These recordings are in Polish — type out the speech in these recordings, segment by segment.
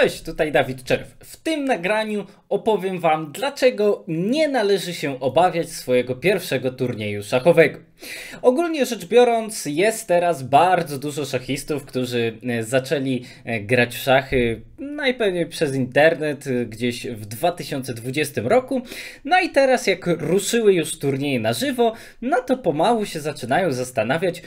Cześć, tutaj Dawid Czerw. W tym nagraniu opowiem Wam, dlaczego nie należy się obawiać swojego pierwszego turnieju szachowego. Ogólnie rzecz biorąc, jest teraz bardzo dużo szachistów, którzy e, zaczęli e, grać w szachy najpewniej przez internet e, gdzieś w 2020 roku. No i teraz, jak ruszyły już turnieje na żywo, no to pomału się zaczynają zastanawiać,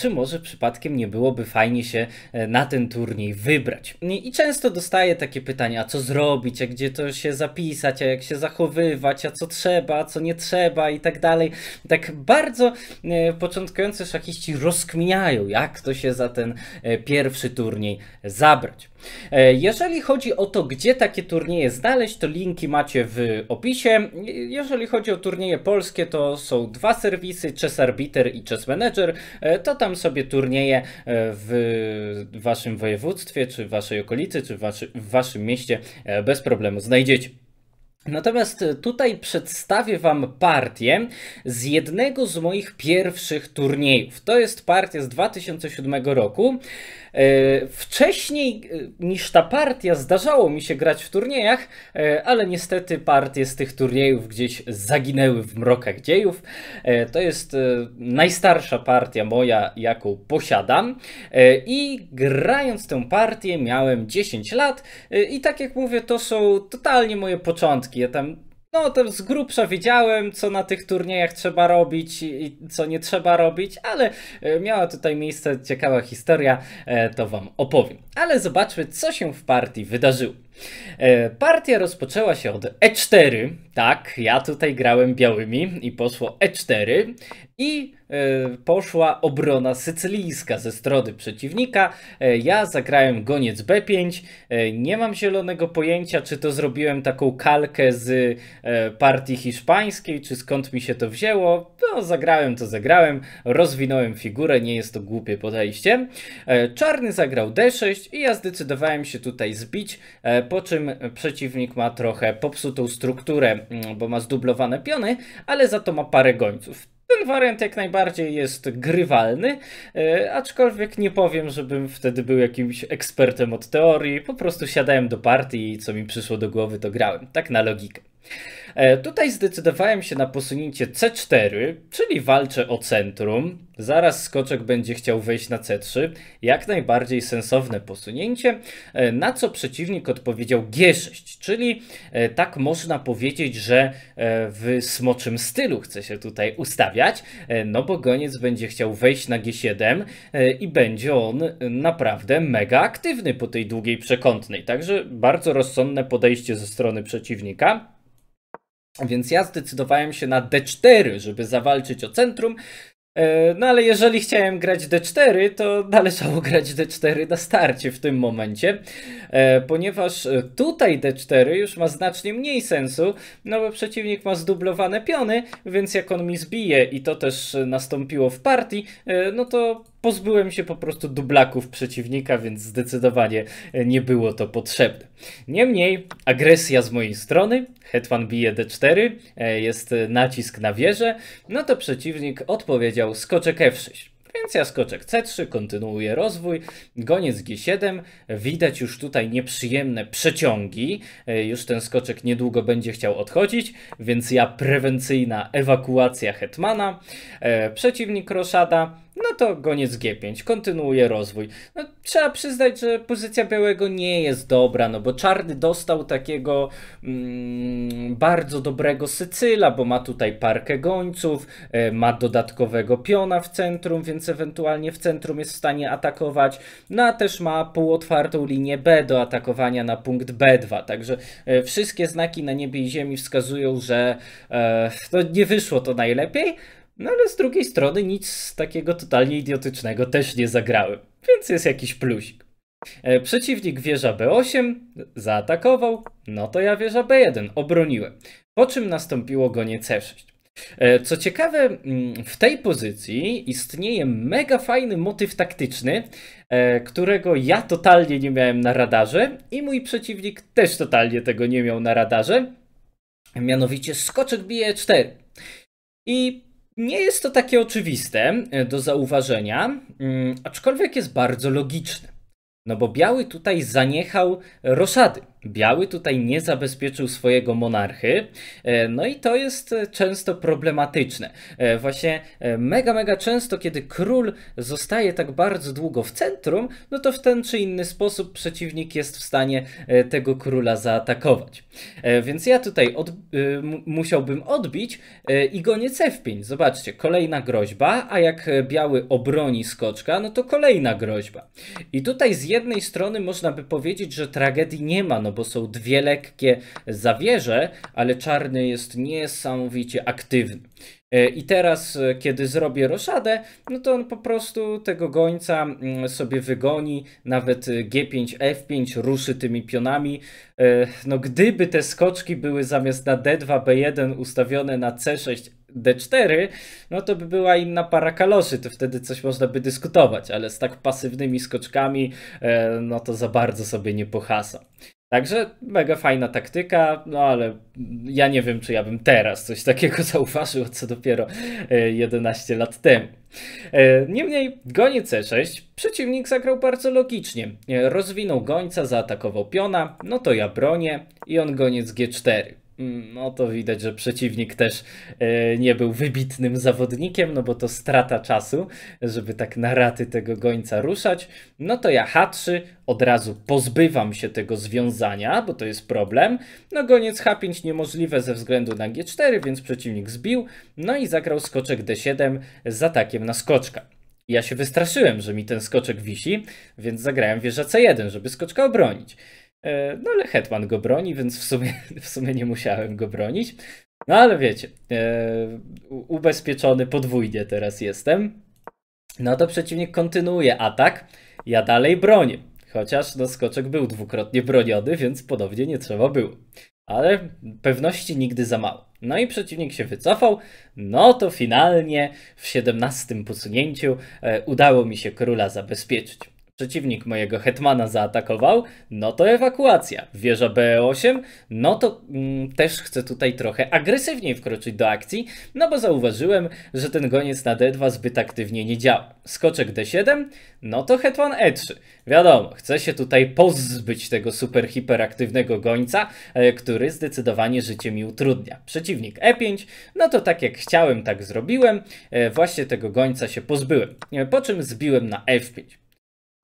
czy może przypadkiem nie byłoby fajnie się na ten turniej wybrać. I często dostaję takie pytania, a co zrobić, a gdzie to się zapisać, a jak się zachowywać, a co trzeba, a co nie trzeba i tak dalej. Tak bardzo E, początkujący szakiści rozkminiają, jak to się za ten e, pierwszy turniej zabrać. E, jeżeli chodzi o to, gdzie takie turnieje znaleźć, to linki macie w opisie. Jeżeli chodzi o turnieje polskie, to są dwa serwisy, Chess Arbiter i Chess Manager. To tam sobie turnieje w waszym województwie, czy w waszej okolicy, czy w, waszy, w waszym mieście bez problemu znajdziecie. Natomiast tutaj przedstawię Wam partię z jednego z moich pierwszych turniejów. To jest partia z 2007 roku. E, wcześniej e, niż ta partia zdarzało mi się grać w turniejach, e, ale niestety partie z tych turniejów gdzieś zaginęły w mrokach dziejów. To jest najstarsza partia moja, jaką posiadam. I grając tę partię miałem 10 lat i tak jak mówię, to są totalnie moje początki. Ja tam no to z grubsza wiedziałem, co na tych turniejach trzeba robić i co nie trzeba robić, ale e, miała tutaj miejsce ciekawa historia, e, to wam opowiem. Ale zobaczmy, co się w partii wydarzyło. E, partia rozpoczęła się od E4. Tak, ja tutaj grałem białymi i poszło E4 i e, poszła obrona sycylijska ze strony przeciwnika. E, ja zagrałem goniec B5. Nie mam zielonego pojęcia, czy to zrobiłem taką kalkę z partii hiszpańskiej, czy skąd mi się to wzięło. No, zagrałem to zagrałem, rozwinąłem figurę, nie jest to głupie podejście. Czarny zagrał D6 i ja zdecydowałem się tutaj zbić po czym przeciwnik ma trochę popsutą strukturę, mm, bo ma zdublowane piony, ale za to ma parę gońców. Ten wariant jak najbardziej jest grywalny, e, aczkolwiek nie powiem, żebym wtedy był jakimś ekspertem od teorii, po prostu siadałem do partii i co mi przyszło do głowy to grałem, tak na logikę. E, tutaj zdecydowałem się na posunięcie C4, czyli walczę o centrum. Zaraz skoczek będzie chciał wejść na C3. Jak najbardziej sensowne posunięcie, e, na co przeciwnik odpowiedział G6, czyli e, tak można powiedzieć, że w smoczym stylu chce się tutaj ustawiać, no bo goniec będzie chciał wejść na G7 i będzie on naprawdę mega aktywny po tej długiej przekątnej. Także bardzo rozsądne podejście ze strony przeciwnika. Więc ja zdecydowałem się na D4, żeby zawalczyć o centrum. E, no ale jeżeli chciałem grać D4, to należało grać D4 na starcie w tym momencie, e, ponieważ e, tutaj D4 już ma znacznie mniej sensu, no bo przeciwnik ma zdublowane piony, więc jak on mi zbije i to też nastąpiło w partii, no to pozbyłem się po prostu dublaków przeciwnika, więc zdecydowanie e, nie było to potrzebne. Niemniej agresja z mojej strony, hetman bije d4, e, jest e, nacisk na wieżę, no to przeciwnik odpowiedział skoczek f6. Więc ja skoczek C3, kontynuuję rozwój, goniec G7, widać już tutaj nieprzyjemne przeciągi, już ten skoczek niedługo będzie chciał odchodzić, więc ja prewencyjna ewakuacja hetmana, przeciwnik roszada, no to goniec G5, kontynuuje rozwój. No, trzeba przyznać, że pozycja białego nie jest dobra, no bo czarny dostał takiego mm, bardzo dobrego Sycyla, bo ma tutaj parkę gońców, y, ma dodatkowego piona w centrum, więc ewentualnie w centrum jest w stanie atakować, no a też ma półotwartą linię B do atakowania na punkt B2, także y, wszystkie znaki na niebie i ziemi wskazują, że y, nie wyszło to najlepiej, no ale z drugiej strony nic takiego totalnie idiotycznego też nie zagrałem, więc jest jakiś plusik. E, przeciwnik wieża B8 zaatakował, no to ja wieża B1 obroniłem, po czym nastąpiło gonie C6. E, co ciekawe, mm, w tej pozycji istnieje mega fajny motyw taktyczny, e, którego ja totalnie nie miałem na radarze i mój przeciwnik też totalnie tego nie miał na radarze. Mianowicie skoczek bije 4. I nie jest to takie oczywiste e, do zauważenia, mm, aczkolwiek jest bardzo logiczne. No bo biały tutaj zaniechał roszady. Biały tutaj nie zabezpieczył swojego monarchy, e, no i to jest e, często problematyczne. E, właśnie mega, mega często, kiedy król zostaje tak bardzo długo w centrum, no to w ten czy inny sposób przeciwnik jest w stanie tego króla zaatakować. Więc ja tutaj od, musiałbym odbić i go C5. Zobaczcie, kolejna groźba, a jak biały obroni skoczka, no to kolejna groźba. I tutaj z jednej strony można by powiedzieć, że tragedii nie ma, no bo są dwie lekkie zawierze, ale czarny jest niesamowicie aktywny. E, I teraz, e, kiedy zrobię roszadę, no to on po prostu tego gońca mm, sobie wygoni, nawet e, G5, F5 ruszy tymi pionami. No gdyby te skoczki były zamiast na D2, B1 ustawione na C6, D4, no to by była inna para kaloszy, to wtedy coś można by dyskutować, ale z tak pasywnymi skoczkami, no to za bardzo sobie nie pohasa. Także mega fajna taktyka, no ale ja nie wiem, czy ja bym teraz coś takiego zauważył, co dopiero 11 e, lat temu. E, niemniej goni C6, przeciwnik zagrał bardzo logicznie. E, rozwinął gońca, zaatakował piona, no to ja bronię i on goniec G4. Mm, no to widać, że przeciwnik też e, nie był wybitnym zawodnikiem, no bo to strata czasu, żeby tak na raty tego gońca ruszać. No to ja H3 od razu pozbywam się tego związania, bo to jest problem. No goniec H5 niemożliwe ze względu na G4, więc przeciwnik zbił. No i zagrał skoczek D7 z atakiem na skoczka. Ja się wystraszyłem, że mi ten skoczek wisi, więc zagrałem wieża C1, żeby skoczka obronić. E, no ale Hetman go broni, więc w sumie, w sumie nie musiałem go bronić. No ale wiecie, e, ubezpieczony podwójnie teraz jestem. No to przeciwnik kontynuuje atak. Ja dalej bronię. Chociaż no, skoczek był dwukrotnie broniony, więc podobnie nie trzeba było. Ale pewności nigdy za mało. No i przeciwnik się wycofał. No to finalnie w 17 posunięciu e, udało mi się króla zabezpieczyć przeciwnik mojego hetmana zaatakował, no to ewakuacja. Wieża BE8, no to mm, też chcę tutaj trochę agresywniej wkroczyć do akcji, no bo zauważyłem, że ten goniec na D2 zbyt aktywnie nie działa. Skoczek D7, no to hetman E3. Wiadomo, chcę się tutaj pozbyć tego super hiperaktywnego gońca, e, który zdecydowanie życie mi utrudnia. Przeciwnik E5, no to tak jak chciałem, tak zrobiłem. E, właśnie tego gońca się pozbyłem. E, po czym zbiłem na F5.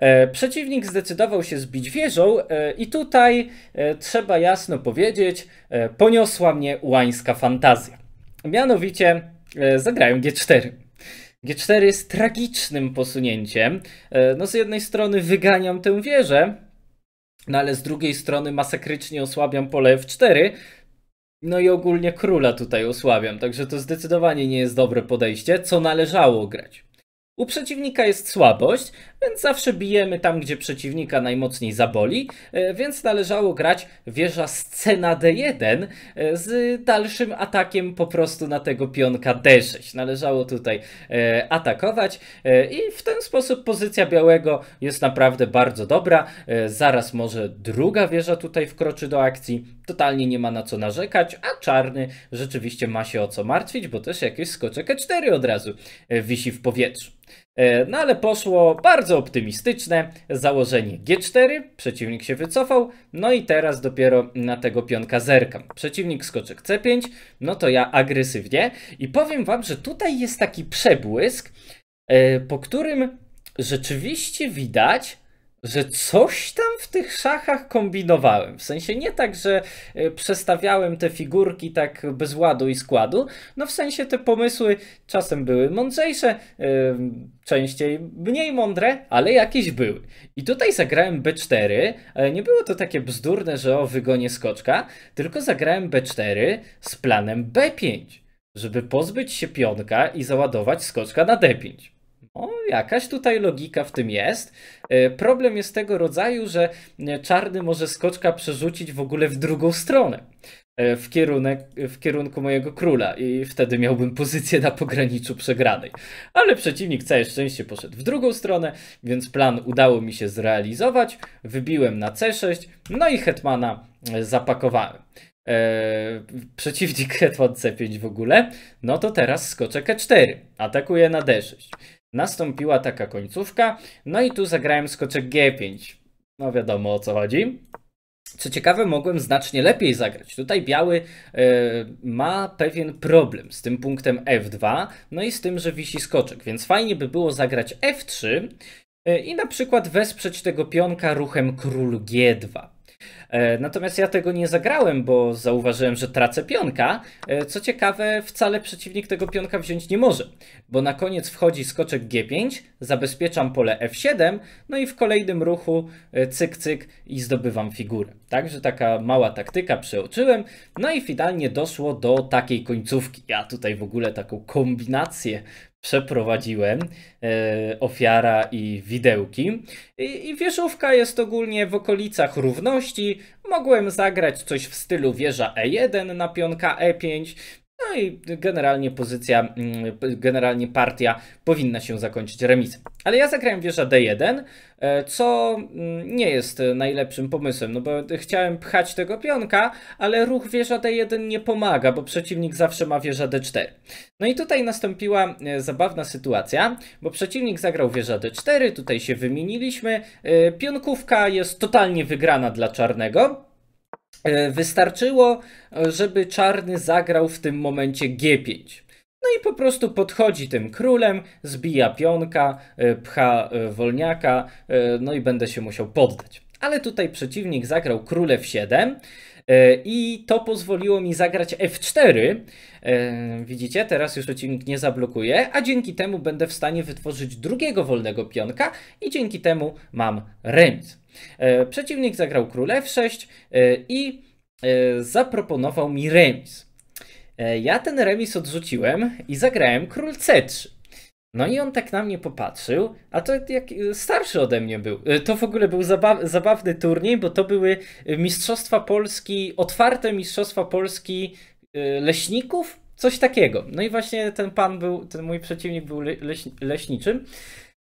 E, przeciwnik zdecydował się zbić wieżą e, i tutaj e, trzeba jasno powiedzieć, poniosła mnie łańska fantazja. Mianowicie zagrają G4. G4 jest tragicznym posunięciem. No z jednej strony wyganiam tę wieżę, no ale z drugiej strony masakrycznie osłabiam pole F4, no i ogólnie króla tutaj osłabiam, także to zdecydowanie nie jest dobre podejście, co należało grać. U przeciwnika jest słabość, więc zawsze bijemy tam, gdzie przeciwnika najmocniej zaboli, e, więc należało grać wieża scena D1 e, z dalszym atakiem po prostu na tego pionka D6. Należało tutaj e, atakować i w ten sposób pozycja białego jest naprawdę bardzo dobra. Zaraz może druga wieża tutaj wkroczy do akcji. Totalnie nie ma na co narzekać, a czarny rzeczywiście ma się o co martwić, bo też jakiś skoczek E4 od razu wisi w powietrzu. E, no ale poszło bardzo optymistyczne założenie G4, przeciwnik się wycofał, no i teraz dopiero na tego pionka zerkam. Przeciwnik skoczek C5, no to ja agresywnie i powiem wam, że tutaj jest taki przebłysk, e, po którym rzeczywiście widać, że coś tam w tych szachach kombinowałem. W sensie nie tak, że e, przestawiałem te figurki tak bez ładu i składu. No w sensie te pomysły czasem były mądrzejsze, e, częściej mniej mądre, ale jakieś były. I tutaj zagrałem B4. Nie było to takie bzdurne, że o wygonie skoczka, tylko zagrałem B4 z planem B5, żeby pozbyć się pionka i załadować skoczka na D5. No, jakaś tutaj logika w tym jest. E, problem jest tego rodzaju, że e, czarny może skoczka przerzucić w ogóle w drugą stronę. E, w, kierunek, w kierunku mojego króla i wtedy miałbym pozycję na pograniczu przegranej. Ale przeciwnik całe szczęście poszedł w drugą stronę, więc plan udało mi się zrealizować. Wybiłem na C6, no i hetmana zapakowałem. Eee, przeciwnik hetman C5 w ogóle, no to teraz skoczek E4. Atakuje na D6 nastąpiła taka końcówka. No i tu zagrałem skoczek G5. No wiadomo o co chodzi. Co ciekawe, mogłem znacznie lepiej zagrać. Tutaj biały e, ma pewien problem z tym punktem F2, no i z tym, że wisi skoczek, więc fajnie by było zagrać F3 e, i na przykład wesprzeć tego pionka ruchem król G2. E, natomiast ja tego nie zagrałem, bo zauważyłem, że tracę pionka. E, co ciekawe, wcale przeciwnik tego pionka wziąć nie może, bo na koniec wchodzi skoczek G5, zabezpieczam pole F7, no i w kolejnym ruchu e, cyk, cyk i zdobywam figurę. Także taka mała taktyka przeoczyłem, no i finalnie doszło do takiej końcówki. Ja tutaj w ogóle taką kombinację przeprowadziłem, e, ofiara i widełki. I, I wieżówka jest ogólnie w okolicach równości. Mogłem zagrać coś w stylu wieża E1 na pionka E5, no i generalnie pozycja, mm, generalnie partia powinna się zakończyć remisem. Ale ja zagrałem wieża D1, e, co mm, nie jest najlepszym pomysłem, no bo chciałem pchać tego pionka, ale ruch wieża D1 nie pomaga, bo przeciwnik zawsze ma wieża D4. No i tutaj nastąpiła e, zabawna sytuacja, bo przeciwnik zagrał wieża D4, tutaj się wymieniliśmy, e, pionkówka jest totalnie wygrana dla czarnego, E, wystarczyło, e, żeby czarny zagrał w tym momencie G5. No i po prostu podchodzi tym królem, zbija pionka, e, pcha wolniaka, no i będę się musiał poddać. Ale tutaj przeciwnik zagrał w 7 E, I to pozwoliło mi zagrać F4. E, widzicie, teraz już przeciwnik nie zablokuje, a dzięki temu będę w stanie wytworzyć drugiego wolnego pionka i dzięki temu mam remis. E, przeciwnik zagrał król F6 i zaproponował mi remis. Ja ten remis odrzuciłem i zagrałem król C3. No i on tak na mnie popatrzył, a to jak y, starszy ode mnie był. Y, to w ogóle był zabaw, zabawny turniej, bo to były y, Mistrzostwa Polski, otwarte Mistrzostwa Polski leśników, coś takiego. No i właśnie ten pan był, ten mój przeciwnik był leś, leśniczym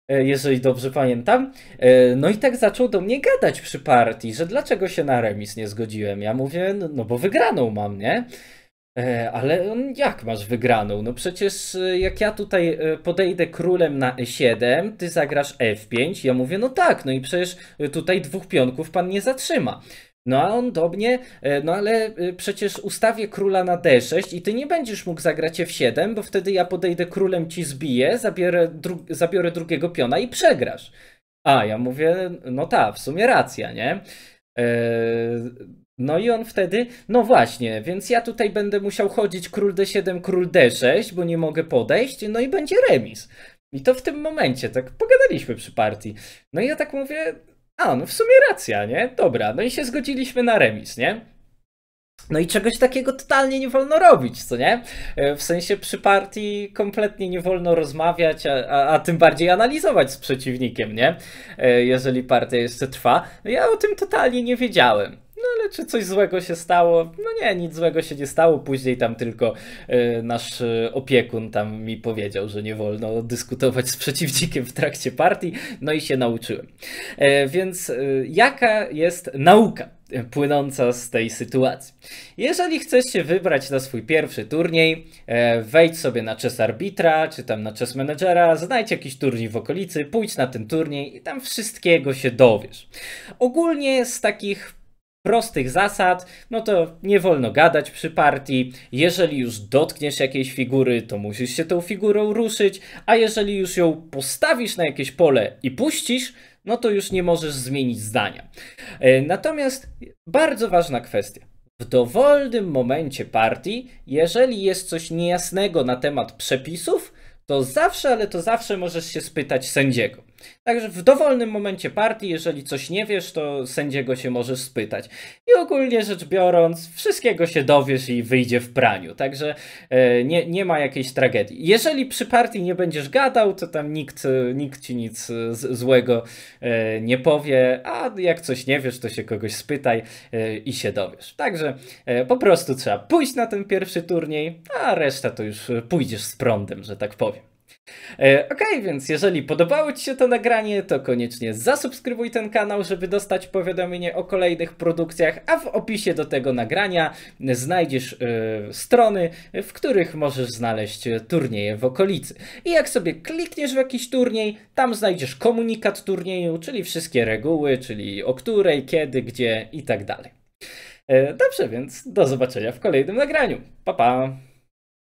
e, jeżeli dobrze pamiętam. E, no i tak zaczął do mnie gadać przy partii, że dlaczego się na remis nie zgodziłem. Ja mówię, no, no bo wygraną mam, nie? E, ale mm, jak masz wygraną? No przecież e, jak ja tutaj e, podejdę królem na E7, ty zagrasz F5, ja mówię, no tak, no i przecież tutaj dwóch pionków pan nie zatrzyma. No a on do mnie, no ale przecież ustawię króla na D6 i ty nie będziesz mógł zagrać F7, bo wtedy ja podejdę królem, ci zbiję, zabiorę, dru zabiorę drugiego piona i przegrasz. A ja mówię, no ta, w sumie racja, nie? Yy, no i on wtedy, no właśnie, więc ja tutaj będę musiał chodzić król d7, król d6, bo nie mogę podejść, no i będzie remis. I to w tym momencie, tak pogadaliśmy przy partii. No i ja tak mówię, a no w sumie racja, nie? Dobra, no i się zgodziliśmy na remis, nie? No i czegoś takiego totalnie nie wolno robić, co nie? E, w sensie przy partii kompletnie nie wolno rozmawiać, a, a, a, tym bardziej analizować z przeciwnikiem, nie? E, jeżeli partia jeszcze trwa. No ja o tym totalnie nie wiedziałem czy coś złego się stało? No nie, nic złego się nie stało. Później tam tylko e, nasz e, opiekun tam mi powiedział, że nie wolno dyskutować z przeciwnikiem w trakcie partii, no i się nauczyłem. E, więc jaka jest nauka? płynąca z tej sytuacji. Jeżeli chcesz się wybrać na swój pierwszy turniej, wejdź sobie na Chess Arbitra, czy tam na Chess Managera, znajdź jakiś turniej w okolicy, pójdź na ten turniej i tam wszystkiego się dowiesz. Ogólnie z takich prostych zasad, no to nie wolno gadać przy partii. Jeżeli już dotkniesz jakiejś figury, to musisz się tą figurą ruszyć, a jeżeli już ją postawisz na jakieś pole i puścisz, no to już nie możesz zmienić zdania. E, natomiast bardzo ważna kwestia. W dowolnym momencie partii, jeżeli jest coś niejasnego na temat przepisów, to zawsze, ale to zawsze możesz się spytać sędziego. Także w dowolnym momencie partii, jeżeli coś nie wiesz, to sędziego się możesz spytać. I ogólnie rzecz biorąc, wszystkiego się dowiesz i wyjdzie w praniu. Także e, nie, nie ma jakiejś tragedii. Jeżeli przy partii nie będziesz gadał, to tam nikt, e, nikt ci nic e, złego nie powie, a jak coś nie wiesz, to się kogoś spytaj i się dowiesz. Także po prostu trzeba pójść na ten pierwszy turniej, a reszta to już pójdziesz z prądem, że tak powiem. E, ok, więc jeżeli podobało Ci się to nagranie, to koniecznie zasubskrybuj ten kanał, żeby dostać powiadomienie o kolejnych produkcjach, a w opisie do tego nagrania znajdziesz e, strony, w których możesz znaleźć turnieje w okolicy. I jak sobie klikniesz w jakiś turniej, tam znajdziesz komunikat turnieju, czyli wszystkie reguły, czyli o której, kiedy, gdzie i tak dalej. E, dobrze, więc do zobaczenia w kolejnym nagraniu. Pa, pa!